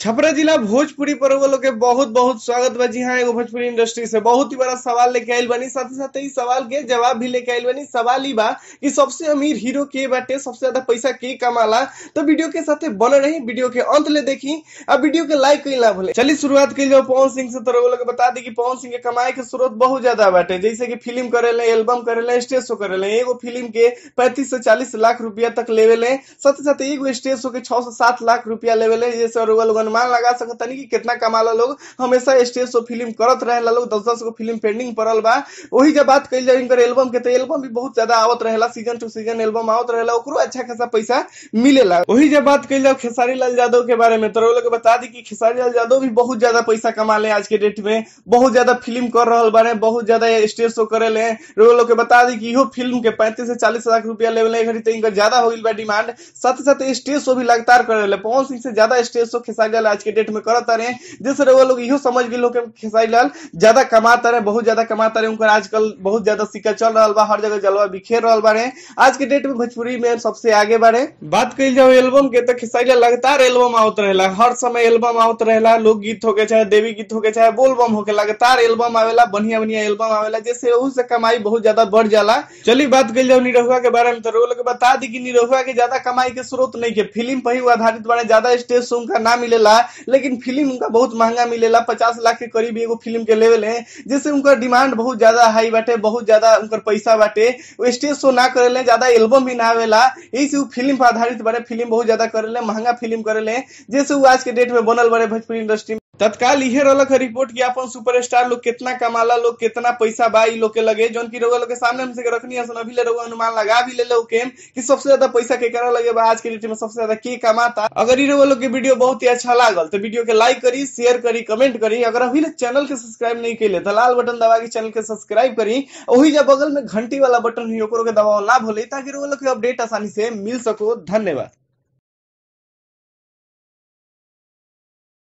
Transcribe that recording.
छपरा जिला भोजपुरी पर के बहुत बहुत स्वागत बा जी हाँ एगो भोजपुरी इंडस्ट्री से बहुत ही बड़ा सवाल लेके आयल बनी साथ ही साथ ही सवाल के जवाब भी लेके आयल बनी सवाल ही बा कि सबसे अमीर हीरो के बाटे सबसे ज्यादा पैसा के कमाला तो वीडियो के साथ बने रही वीडियो के अंत ले देखी अब वीडियो के लाइक कहीं ना भले चलिए शुरुआत कही जाओ पवन सिंह से तो लोग बता दी की पवन सिंह के कमाए के स्रोत बहुत ज्यादा बाटे जैसे की फिल्म करे ले एल्बम करे ले स्टेज शो ले एगो फिल्म के पैंतीस से चालीस लाख रुपया तक लेवे साथ ही साथ एगो स्टेज शो के छह से सात लाख रुपया लेवे जैसे अनुमान लगा सकत कि कितना कमाला लोग हमेशा स्टेज शो फिल्म करत रहे लोग दस दस गो फिल्म पेंडिंग पड़ल बा वही जब बात कल जाए इनकर एल्बम के तो एल्बम भी बहुत ज्यादा आवत रहे सीजन टू सीजन एल्बम आवत रहे अच्छा खासा पैसा मिले ला वही जब बात कल जाओ खेसारी लाल यादव के बारे में तो लोग बता दी कि खेसारी लाल यादव भी बहुत ज्यादा पैसा कमा ले आज के डेट में बहुत ज्यादा फिल्म कर रहा बारे बहुत ज्यादा स्टेज शो करे ले लोग के बता दी कि इहो फिल्म के पैंतीस से चालीस लाख रुपया लेवल ले घड़ी तो इनका ज्यादा हो गई बा डिमांड साथ ही साथ स्टेज शो भी लगातार करे ले पवन सिंह से ज्यादा स्टेज शो खेसारी लाल आज के डेट में करता रहे जिस वो लोग इो समझ गए लोग खेसारी लाल ज्यादा कमाता रहे बहुत ज्यादा कमाता रहे उनका आजकल बहुत ज्यादा सिक्का चल रहा बा हर जगह जलवा बिखेर रहा बारे आज के डेट में भोजपुरी में सबसे आगे बारे बात कही जाओ एल्बम के तो खेसारी लाल लगातार एल्बम आवत रहेला हर समय एल्बम आवत रहेला लोकगीत हो गए चाहे देवी गीत हो गए चाहे बोलबम हो गए लगातार एल्बम आवेला बढ़िया बढ़िया एल्बम आवेला जैसे ऊ से कमाई बहुत ज्यादा बढ़ जाला चलिए बात कही जाओ निरहुआ के बारे में तो लोग बता दी की निरहुआ के ज्यादा कमाई के स्रोत नहीं के फिल्म पर ही आधारित बारे ज्यादा स्टेज सॉन्ग का ना मिले मिलेला लेकिन फिल्म उनका बहुत महंगा मिलेला पचास लाख के करीब एगो फिल्म के लेवल है जैसे उनका डिमांड बहुत ज्यादा हाई बाटे बहुत ज्यादा उनका पैसा बाटे स्टेज शो ना करे ज्यादा एल्बम भी ना आवेला यही से फिल्म पर आधारित बड़े फिल्म बहुत ज्यादा करे महंगा फिल्म करे जैसे वो आज के डेट में बनल बड़े भोजपुरी इंडस्ट्री तत्काल इहे रलक रिपोर्ट कि अपन सुपरस्टार लोग कितना कमाला लोग कितना पैसा बा लोग के लगे जो की लोग के सामने हमसे रखनी है अभी ले अनुमान लगा भी ले लो के कि सबसे ज्यादा पैसा के करा लगे आज के डेट में सबसे ज्यादा के कमाता अगर रउआ लोग के वीडियो बहुत ही अच्छा लागल तो वीडियो के लाइक करी शेयर करी कमेंट करी अगर अभी चैनल के सब्सक्राइब नहीं कैले तो लाल बटन दबा के चैनल के सब्सक्राइब करी वही जब बगल में घंटी वाला बटन हुई के दबाव ना भूले ताकि लोग के अपडेट आसानी से मिल सको धन्यवाद